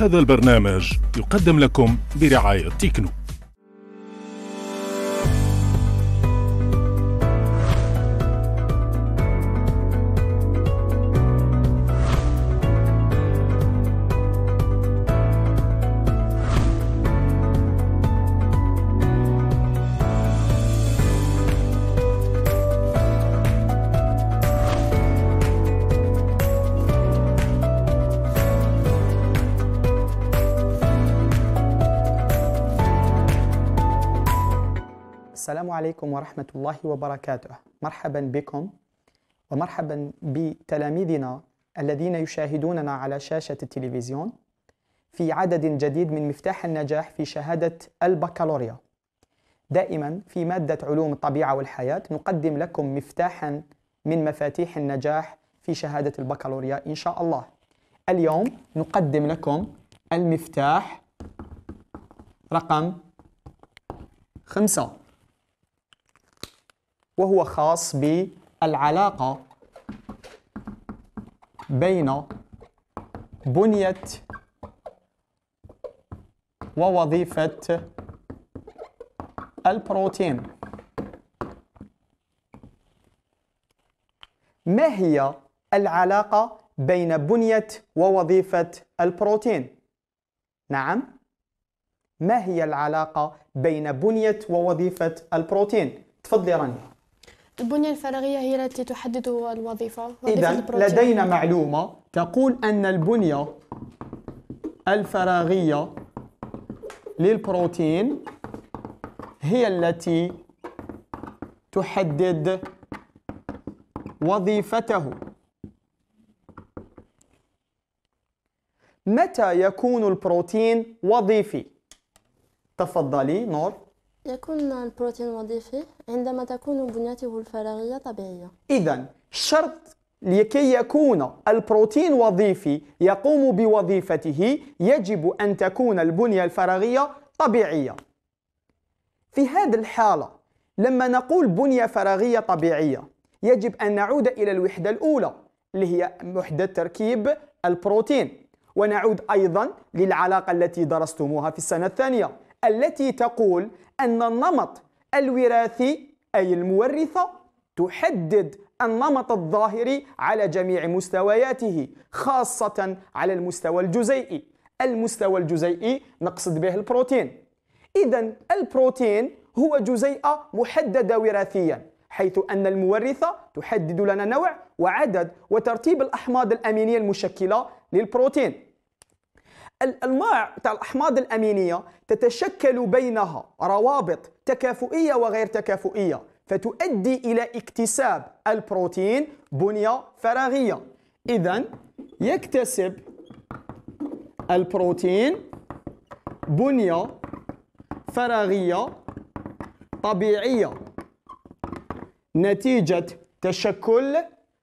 هذا البرنامج يقدم لكم برعاية تيكنو السلام عليكم ورحمة الله وبركاته مرحبا بكم ومرحبا بتلاميذنا الذين يشاهدوننا على شاشة التلفزيون في عدد جديد من مفتاح النجاح في شهادة البكالوريا دائما في مادة علوم الطبيعة والحياة نقدم لكم مفتاحا من مفاتيح النجاح في شهادة البكالوريا إن شاء الله اليوم نقدم لكم المفتاح رقم خمسة وهو خاص بالعلاقة بين بنية ووظيفة البروتين ما هي العلاقة بين بنية ووظيفة البروتين؟ نعم ما هي العلاقة بين بنية ووظيفة البروتين؟ تفضلي رانيا البنية الفراغية هي التي تحدد الوظيفة إذا لدينا معلومة تقول أن البنية الفراغية للبروتين هي التي تحدد وظيفته متى يكون البروتين وظيفي؟ تفضلي نور يكون البروتين وظيفي عندما تكون بنيته الفراغية طبيعية إذا شرط لكي يكون البروتين وظيفي يقوم بوظيفته يجب أن تكون البنية الفراغية طبيعية في هذه الحالة لما نقول بنية فراغية طبيعية يجب أن نعود إلى الوحدة الأولى اللي هي وحدة تركيب البروتين ونعود أيضا للعلاقة التي درستموها في السنة الثانية التي تقول أن النمط الوراثي أي المورثة تحدد النمط الظاهري على جميع مستوياته خاصة على المستوى الجزيئي المستوى الجزيئي نقصد به البروتين إذا البروتين هو جزيئة محددة وراثيا حيث أن المورثة تحدد لنا نوع وعدد وترتيب الأحماض الأمينية المشكلة للبروتين الانواع تاع الاحماض الامينيه تتشكل بينها روابط تكافؤيه وغير تكافؤيه فتؤدي الى اكتساب البروتين بنيه فراغيه اذا يكتسب البروتين بنيه فراغيه طبيعيه نتيجه تشكل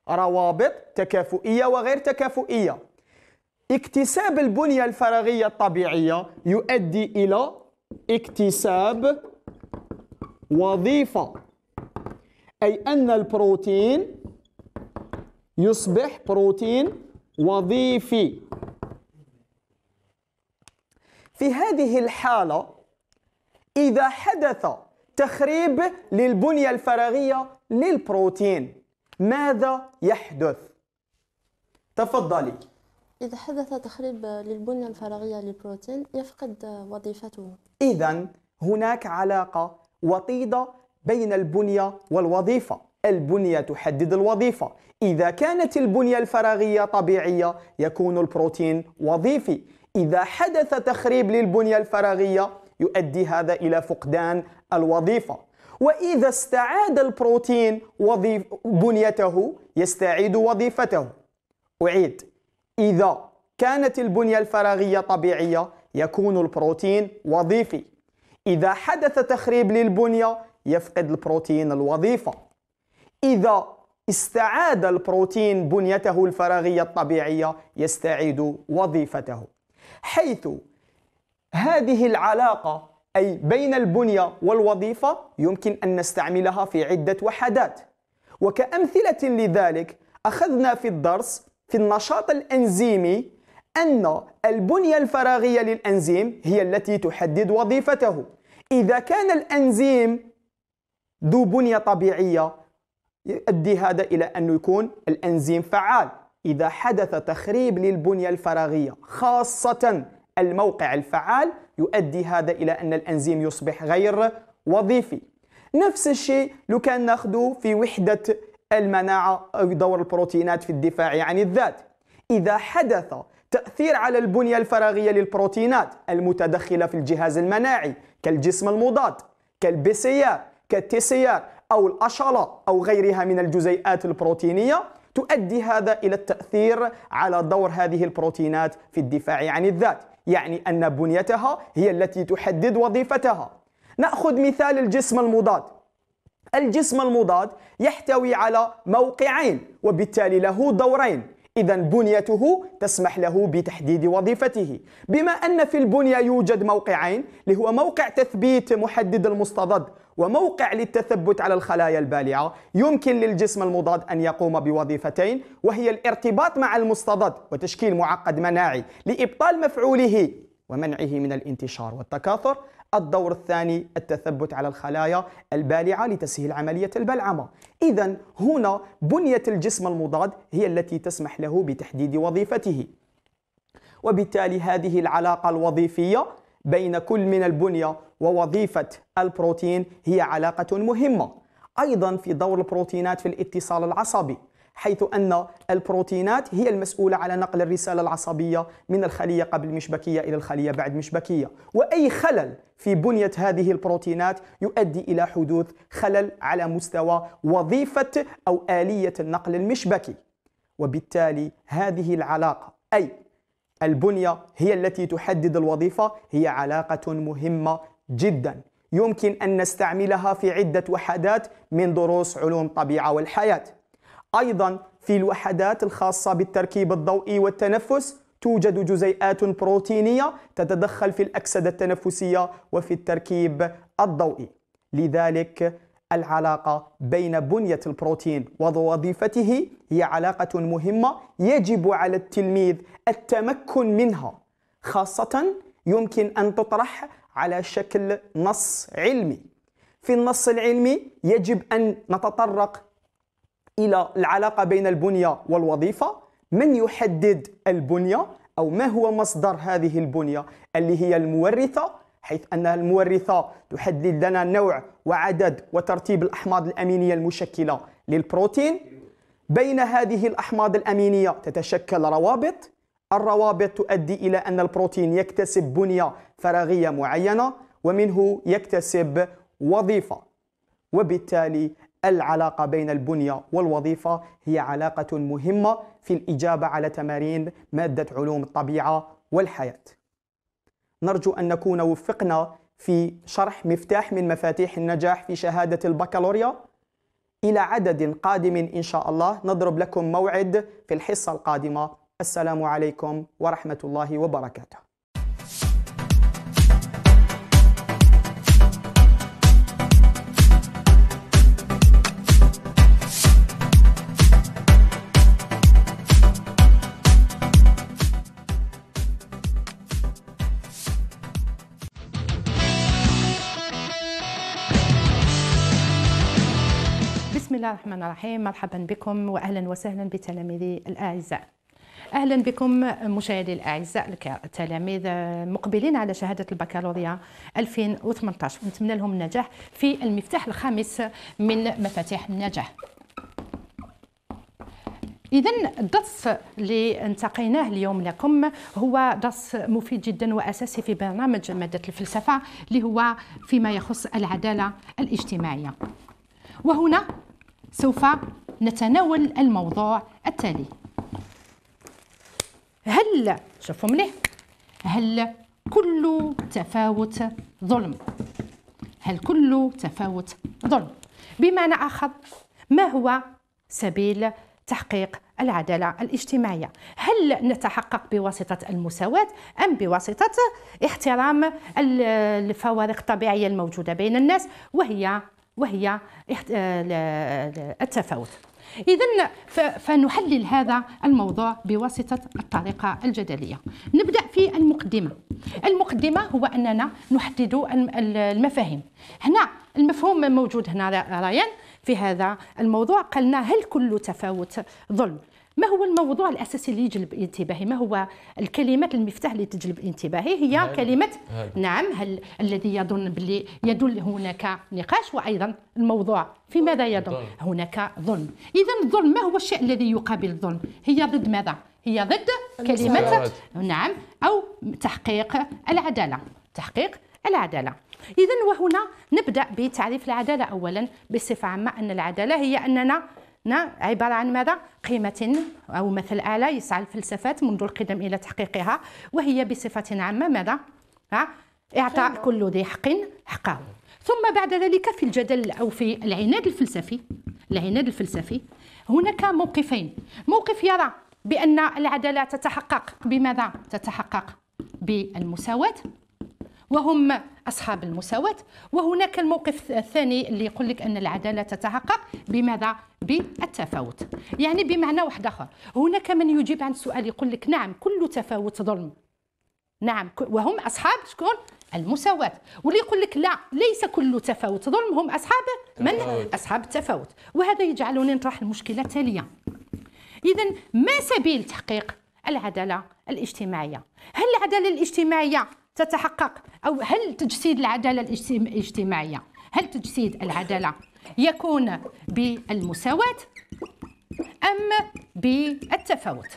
روابط تكافؤيه وغير تكافؤيه اكتساب البنية الفراغية الطبيعية يؤدي إلى اكتساب وظيفة أي أن البروتين يصبح بروتين وظيفي في هذه الحالة إذا حدث تخريب للبنية الفراغية للبروتين ماذا يحدث؟ تفضلي إذا حدث تخريب للبنية الفراغية للبروتين يفقد وظيفته إذا هناك علاقة وطيدة بين البنية والوظيفة البنية تحدد الوظيفة إذا كانت البنية الفراغية طبيعية يكون البروتين وظيفي إذا حدث تخريب للبنية الفراغية يؤدي هذا إلى فقدان الوظيفة وإذا استعاد البروتين وظيف بنيته يستعيد وظيفته أعيد إذا كانت البنية الفراغية طبيعية يكون البروتين وظيفي إذا حدث تخريب للبنية يفقد البروتين الوظيفة إذا استعاد البروتين بنيته الفراغية الطبيعية يستعيد وظيفته حيث هذه العلاقة أي بين البنية والوظيفة يمكن أن نستعملها في عدة وحدات وكأمثلة لذلك أخذنا في الدرس في النشاط الأنزيمي أن البنية الفراغية للأنزيم هي التي تحدد وظيفته إذا كان الأنزيم ذو بنية طبيعية يؤدي هذا إلى أنه يكون الأنزيم فعال إذا حدث تخريب للبنية الفراغية خاصة الموقع الفعال يؤدي هذا إلى أن الأنزيم يصبح غير وظيفي نفس الشيء لو كان ناخذه في وحدة المناعة أو دور البروتينات في الدفاع عن يعني الذات إذا حدث تأثير على البنية الفراغية للبروتينات المتدخلة في الجهاز المناعي كالجسم المضاد كالبسيار كالتسيار أو الأشلة أو غيرها من الجزيئات البروتينية تؤدي هذا إلى التأثير على دور هذه البروتينات في الدفاع عن يعني الذات يعني أن بنيتها هي التي تحدد وظيفتها نأخذ مثال الجسم المضاد الجسم المضاد يحتوي على موقعين وبالتالي له دورين إذا بنيته تسمح له بتحديد وظيفته بما أن في البنية يوجد موقعين اللي هو موقع تثبيت محدد المستضد وموقع للتثبت على الخلايا البالعة يمكن للجسم المضاد أن يقوم بوظيفتين وهي الارتباط مع المستضد وتشكيل معقد مناعي لإبطال مفعوله ومنعه من الانتشار والتكاثر الدور الثاني التثبت على الخلايا البالعة لتسهيل عملية البلعمة إذا هنا بنية الجسم المضاد هي التي تسمح له بتحديد وظيفته وبالتالي هذه العلاقة الوظيفية بين كل من البنية ووظيفة البروتين هي علاقة مهمة أيضا في دور البروتينات في الاتصال العصبي حيث أن البروتينات هي المسؤولة على نقل الرسالة العصبية من الخلية قبل مشبكية إلى الخلية بعد مشبكية وأي خلل في بنية هذه البروتينات يؤدي إلى حدوث خلل على مستوى وظيفة أو آلية النقل المشبكي وبالتالي هذه العلاقة أي البنية هي التي تحدد الوظيفة هي علاقة مهمة جدا يمكن أن نستعملها في عدة وحدات من دروس علوم الطبيعة والحياة أيضا في الوحدات الخاصة بالتركيب الضوئي والتنفس توجد جزيئات بروتينية تتدخل في الأكسدة التنفسية وفي التركيب الضوئي لذلك العلاقة بين بنية البروتين ووظيفته هي علاقة مهمة يجب على التلميذ التمكن منها خاصة يمكن أن تطرح على شكل نص علمي في النص العلمي يجب أن نتطرق إلى العلاقة بين البنية والوظيفة من يحدد البنية أو ما هو مصدر هذه البنية اللي هي المورثة حيث أن المورثة تحدد لنا نوع وعدد وترتيب الأحماض الأمينية المشكلة للبروتين بين هذه الأحماض الأمينية تتشكل روابط الروابط تؤدي إلى أن البروتين يكتسب بنية فراغية معينة ومنه يكتسب وظيفة وبالتالي العلاقة بين البنية والوظيفة هي علاقة مهمة في الإجابة على تمارين مادة علوم الطبيعة والحياة نرجو أن نكون وفقنا في شرح مفتاح من مفاتيح النجاح في شهادة البكالوريا إلى عدد قادم إن شاء الله نضرب لكم موعد في الحصة القادمة السلام عليكم ورحمة الله وبركاته الله الرحمن الرحيم مرحبا بكم واهلا وسهلا بتلاميذي الاعزاء اهلا بكم مشاهدي الاعزاء التلاميذ مقبلين على شهاده البكالوريا 2018 نتمنى لهم النجاح في المفتاح الخامس من مفاتيح النجاح إذا الدرس اللي انتقيناه اليوم لكم هو درس مفيد جدا وأساسي في برنامج مادة الفلسفة اللي هو فيما يخص العدالة الاجتماعية وهنا سوف نتناول الموضوع التالي هل شوفوا مليح هل كل تفاوت ظلم هل كل تفاوت ظلم بمعنى آخر ما هو سبيل تحقيق العدالة الاجتماعية هل نتحقق بواسطة المساواة أم بواسطة احترام الفوارق الطبيعية الموجودة بين الناس وهي وهي آه، التفاوت إذا فنحلل هذا الموضوع بواسطة الطريقة الجدلية. نبدأ في المقدمة. المقدمة هو أننا نحدد المفاهيم. هنا المفهوم موجود هنا ريان في هذا الموضوع قالنا هل كل تفاوت ظلم؟ ما هو الموضوع الاساسي اللي يجلب انتباهي ما هو الكلمات المفتاح اللي تجلب انتباهي هي هل كلمه هل نعم هل الذي يظن باللي يدل هناك نقاش وايضا الموضوع في ماذا يظن هناك ظلم اذا الظلم ما هو الشيء الذي يقابل الظلم هي ضد ماذا هي ضد كلمه نعم او تحقيق العداله تحقيق العداله اذا وهنا نبدا بتعريف العداله اولا بصفه عامه ان العداله هي اننا نعم عبارة عن ماذا؟ قيمة أو مثل آلة يسعى الفلسفات منذ القدم إلى تحقيقها وهي بصفة عامة ماذا؟ إعطاء كل ذي حق حقه ثم بعد ذلك في الجدل أو في العناد الفلسفي العناد الفلسفي هناك موقفين موقف يرى بأن العدالة تتحقق بماذا؟ تتحقق بالمساواة وهم أصحاب المساواة وهناك الموقف الثاني اللي يقول لك أن العدالة تتحقق بماذا؟ بالتفاوت يعني بمعنى واحد آخر هناك من يجيب عن السؤال يقول لك نعم كل تفاوت ظلم نعم وهم أصحاب شكون؟ المساواة واللي يقول لك لا ليس كل تفاوت ظلم هم أصحاب من؟ أصحاب التفاوت وهذا يجعلني نطرح المشكلة التالية إذا ما سبيل تحقيق العدالة الاجتماعية؟ هل العدالة الاجتماعية تتحقق أو هل تجسيد العدالة الاجتماعية هل تجسيد العدالة يكون بالمساواة أم بالتفاوت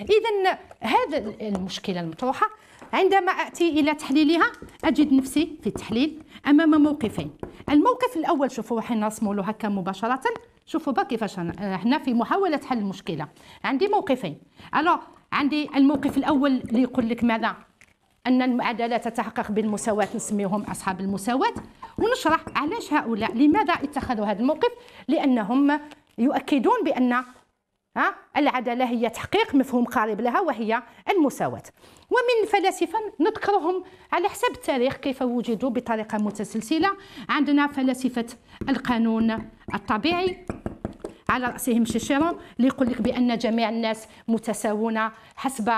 إذا هذا المشكلة المطروحة عندما أتي إلى تحليلها أجد نفسي في التحليل أمام موقفين الموقف الأول شوفوا حنا نصمولو هكا مباشرة شوفوا بقى كيفاش احنا في محاولة حل المشكلة عندي موقفين ألو عندي الموقف الأول اللي يقول لك ماذا ان المعادله تتحقق بالمساواه نسميهم اصحاب المساواه ونشرح علاش هؤلاء لماذا اتخذوا هذا الموقف لانهم يؤكدون بان العداله هي تحقيق مفهوم قريب لها وهي المساواه ومن الفلاسفه نذكرهم على حسب التاريخ كيف وجدوا بطريقه متسلسله عندنا فلاسفه القانون الطبيعي على راسهم شيشيرون اللي يقول لك بان جميع الناس متساوون حسب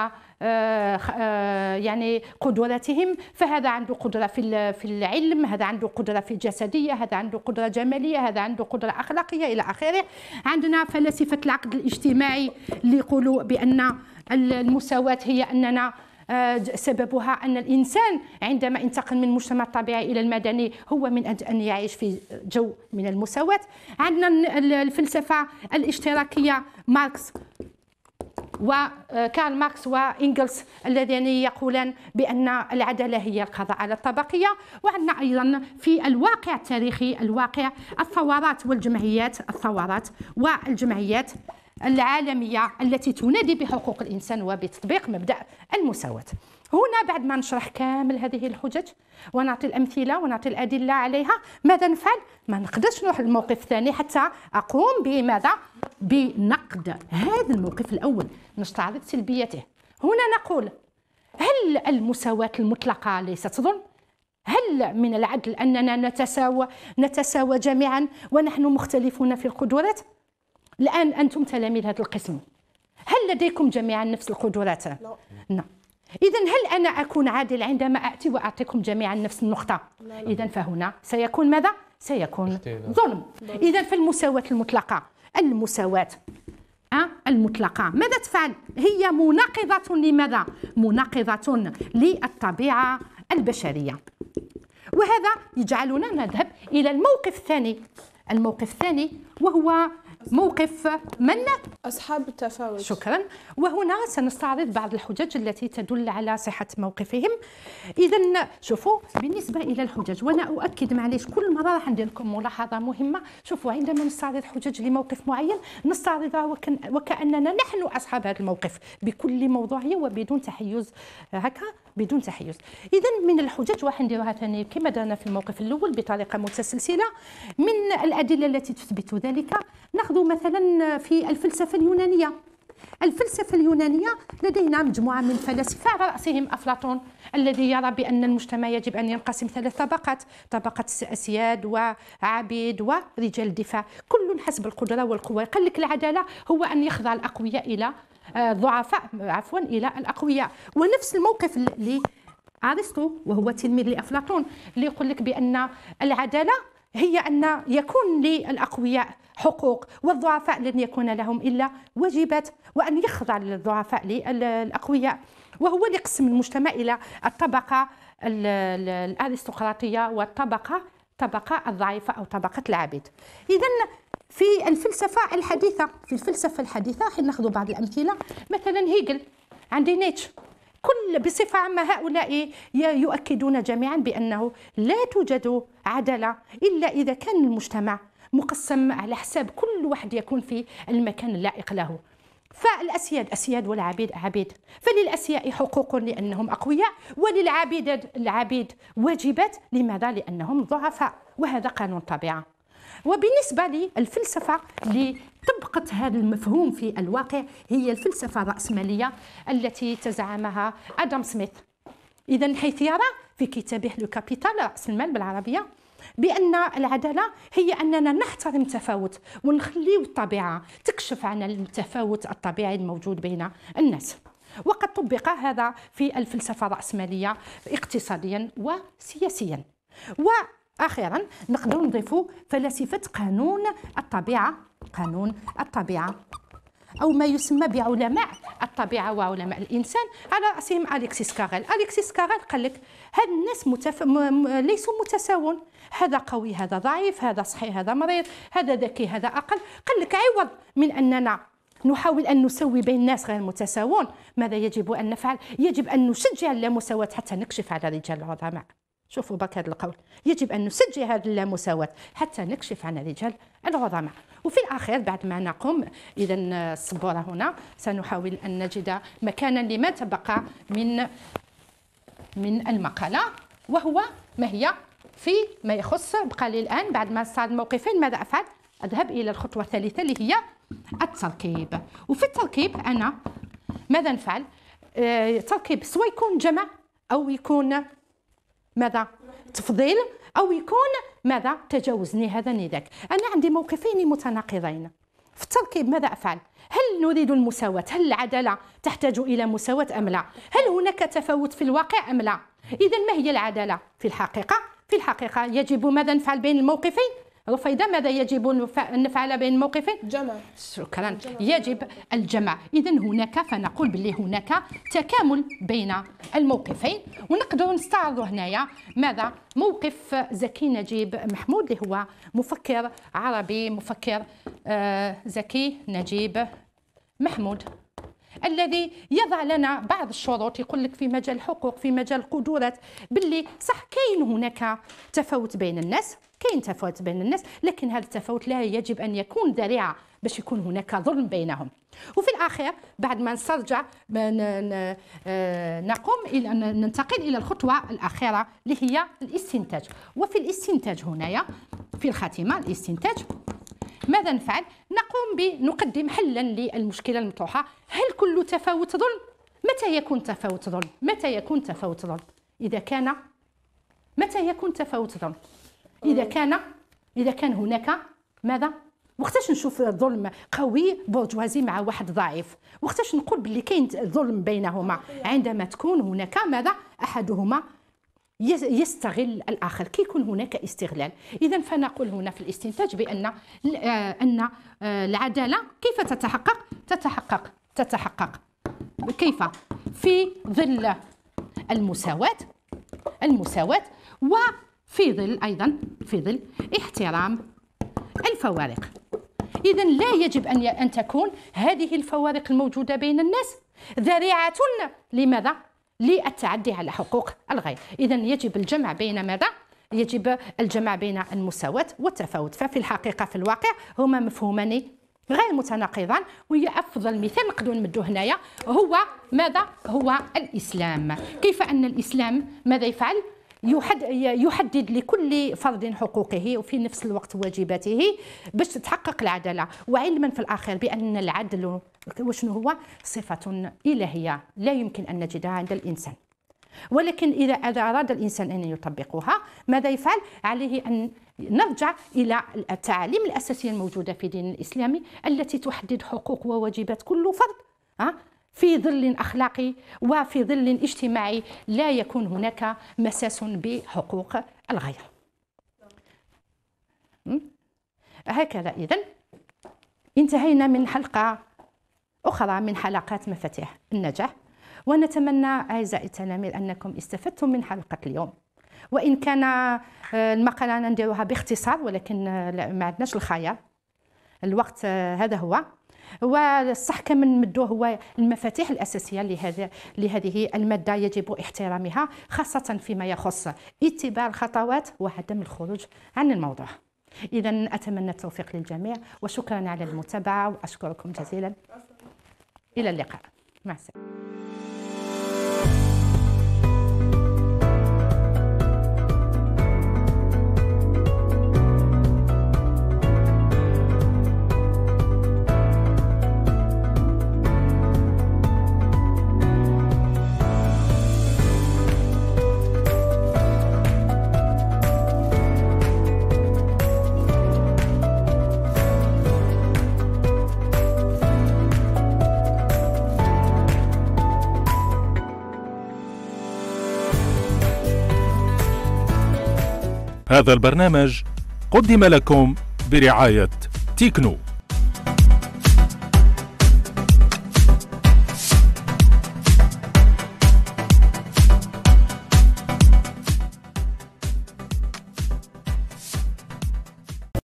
آه، آه، يعني قدراتهم فهذا عنده قدره في في العلم هذا عنده قدره في الجسديه هذا عنده قدره جماليه هذا عنده قدره اخلاقيه الى اخره عندنا فلاسفه العقد الاجتماعي اللي يقولوا بان المساواه هي اننا آه، سببها أن الإنسان عندما انتقل من المجتمع الطبيعي إلى المدني هو من أجل أن يعيش في جو من المساواة عندنا الفلسفة الاشتراكية ماركس وكارل آه، ماركس وإنجلس اللذان يقولان بأن العدالة هي القضاء على الطبقية وعندنا أيضا في الواقع التاريخي الواقع الثورات والجمعيات الثورات والجمعيات العالمية التي تنادي بحقوق الإنسان وبتطبيق مبدأ المساواة هنا بعد ما نشرح كامل هذه الحجج ونعطي الأمثلة ونعطي الأدلة عليها ماذا نفعل؟ ما نقدرش نروح للموقف الثاني حتى أقوم بماذا؟ بنقد هذا الموقف الأول نستعرض سلبيته هنا نقول هل المساواة المطلقة ليست ظلم؟ هل من العدل أننا نتساوى نتساوى جميعا ونحن مختلفون في القدرات؟ الان انتم تلاميذ هذا القسم هل لديكم جميعا نفس القدرات لا, لا. نعم. إذا هل أنا أكون عادل عندما آتي وأعطيكم جميعا نفس النقطة؟ إذا فهنا سيكون ماذا؟ سيكون ظلم إذا فالمساواة المطلقة المساواة آه، المطلقة ماذا تفعل؟ هي مناقضة لماذا؟ مناقضة للطبيعة البشرية وهذا يجعلنا نذهب إلى الموقف الثاني الموقف الثاني وهو موقف من أصحاب التفاوت شكرا وهنا سنستعرض بعض الحجج التي تدل على صحة موقفهم إذا شوفوا بالنسبة إلى الحجج وأنا أؤكد معليش كل مرة راح ندير لكم ملاحظة مهمة شوفوا عندما نستعرض حجج لموقف معين نستعرضها وكن وكأننا نحن أصحاب هذا الموقف بكل موضوعية وبدون تحيز هكا بدون تحيز اذا من الحجج واحد نديروها ثاني كما درنا في الموقف الاول بطريقه متسلسله من الادله التي تثبت ذلك ناخذ مثلا في الفلسفه اليونانيه الفلسفة اليونانية لدينا مجموعة من الفلاسفة على رأسهم أفلاطون الذي يرى بأن المجتمع يجب أن ينقسم ثلاث طبقات طبقة أسياد وعبيد ورجال الدفاع كل حسب القدرة والقوة قال لك العدالة هو أن يخضع الأقوياء إلى الضعفاء عفوا الى الاقوياء ونفس الموقف اللي ارسطو وهو تلميذ لافلاطون اللي يقول لك بان العداله هي ان يكون للاقوياء حقوق والضعفاء لن يكون لهم الا واجبات وان يخضع للضعفاء للاقوياء وهو اللي قسم المجتمع الى الطبقه الارستقراطيه والطبقه الطبقه الضعيفه او طبقه العبيد اذا في الفلسفة الحديثة في الفلسفة الحديثة حين ناخذ بعض الأمثلة مثلا هيجل عندي نيتش كل بصفة عامة هؤلاء يؤكدون جميعا بأنه لا توجد عدالة إلا إذا كان المجتمع مقسم على حساب كل واحد يكون في المكان اللائق له فالأسياد أسياد والعبيد عبيد فللأسياء حقوق لأنهم أقوياء وللعبيد العبيد واجبات لماذا؟ لأنهم ضعفاء وهذا قانون الطبيعة وبالنسبه للفلسفه اللي طبقت هذا المفهوم في الواقع هي الفلسفه الراسماليه التي تزعمها ادم سميث اذا حيث يرى في كتابه لو كابيتال راس المال بالعربيه بان العداله هي اننا نحترم التفاوت ونخليو الطبيعه تكشف عن التفاوت الطبيعي الموجود بين الناس وقد طبق هذا في الفلسفه الراسماليه اقتصاديا وسياسيا و اخيرا نقدروا نضيفوا فلاسفه قانون الطبيعه قانون الطبيعه او ما يسمى بعلماء الطبيعه وعلماء الانسان على راسهم اليكسيس كارل اليكسيس كارل قال لك هاد الناس متف... م... ليسوا متساوون هذا قوي هذا ضعيف هذا صحي هذا مريض هذا ذكي هذا اقل قال لك عوض من اننا نحاول أن نسوي بين الناس غير متساوون ماذا يجب أن نفعل؟ يجب أن نشجع اللامساواة حتى نكشف على رجال العظماء شوفوا برك هذا القول يجب أن نسجل هذه اللامساواة حتى نكشف عن الرجال العظماء وفي الأخير بعد ما نقوم إذا السبورة هنا سنحاول أن نجد مكانا لما تبقى من من المقالة وهو ما هي في ما يخص بقى لي الآن بعد ما صار موقفين ماذا أفعل؟ أذهب إلى الخطوة الثالثة اللي هي التركيب وفي التركيب أنا ماذا نفعل؟ التركيب آه، سواء يكون جمع أو يكون ماذا تفضيل او يكون ماذا تجاوزني هذا ني انا عندي موقفين متناقضين في التركيب ماذا افعل هل نريد المساواه هل العداله تحتاج الى مساواه ام لا هل هناك تفاوت في الواقع ام لا اذا ما هي العداله في الحقيقه في الحقيقه يجب ماذا نفعل بين الموقفين الفايده ماذا يجب ان نفعل بين موقفين جمع شكرا جمع. يجب الجمع اذا هناك فنقول باللي هناك تكامل بين الموقفين ونقدر نستعرض هنايا ماذا موقف زكي نجيب محمود اللي هو مفكر عربي مفكر آه، زكي نجيب محمود الذي يضع لنا بعض الشروط يقول لك في مجال الحقوق في مجال القدرات باللي صح كاين هناك تفاوت بين الناس كاين تفاوت بين الناس لكن هذا التفاوت لا يجب أن يكون ذريعة باش يكون هناك ظلم بينهم وفي الأخير بعد ما نسترجع آه، نقوم إلى ننتقل إلى الخطوة الأخيرة اللي هي الاستنتاج وفي الاستنتاج هنايا في الخاتمة الاستنتاج ماذا نفعل؟ نقوم بنقدم حلا للمشكلة المطروحة هل كل تفاوت ظلم؟ متى يكون تفاوت ظلم؟ متى يكون تفاوت ظلم؟ إذا كان متى يكون تفاوت ظلم؟ اذا كان اذا كان هناك ماذا وقتاش نشوف ظلم قوي برجوازي مع واحد ضعيف وقتاش نقول باللي كاين ظلم بينهما عندما تكون هناك ماذا احدهما يستغل الاخر كي يكون هناك استغلال اذا فنقول هنا في الاستنتاج بان آه، ان آه، العداله كيف تتحقق تتحقق تتحقق كيف في ظل المساواه المساواه في ظل أيضا في ظل احترام الفوارق إذا لا يجب أن أن تكون هذه الفوارق الموجودة بين الناس ذريعة لماذا؟ للتعدي على حقوق الغير إذا يجب الجمع بين ماذا؟ يجب الجمع بين المساواة والتفاوت ففي الحقيقة في الواقع هما مفهومان غير متناقضان وهي افضل مثال نقدروا نمدوا هنايا هو ماذا هو الاسلام كيف ان الاسلام ماذا يفعل يحدد لكل فرد حقوقه وفي نفس الوقت واجباته باش تتحقق العداله وعلما في الاخر بان العدل وشنو هو صفه الهيه لا يمكن ان نجدها عند الانسان ولكن إذا أراد الإنسان أن يطبقها ماذا يفعل؟ عليه أن نرجع إلى التعاليم الأساسية الموجودة في دين الإسلامي التي تحدد حقوق وواجبات كل فرد في ظل اخلاقي وفي ظل اجتماعي لا يكون هناك مساس بحقوق الغير هكذا اذا انتهينا من حلقه اخرى من حلقات مفاتيح النجاح ونتمنى اعزائي التلاميذ انكم استفدتم من حلقه اليوم وان كان آه، المقاله نديروها باختصار ولكن آه، ما عندناش الخيار الوقت آه، هذا هو والصح كمن نمدوه هو المفاتيح الاساسيه لهذا لهذه الماده يجب احترامها خاصه فيما يخص اتباع الخطوات وعدم الخروج عن الموضوع اذا اتمنى التوفيق للجميع وشكرا على المتابعه واشكركم جزيلا الى اللقاء مع السلامه هذا البرنامج قدم لكم برعاية تيكنو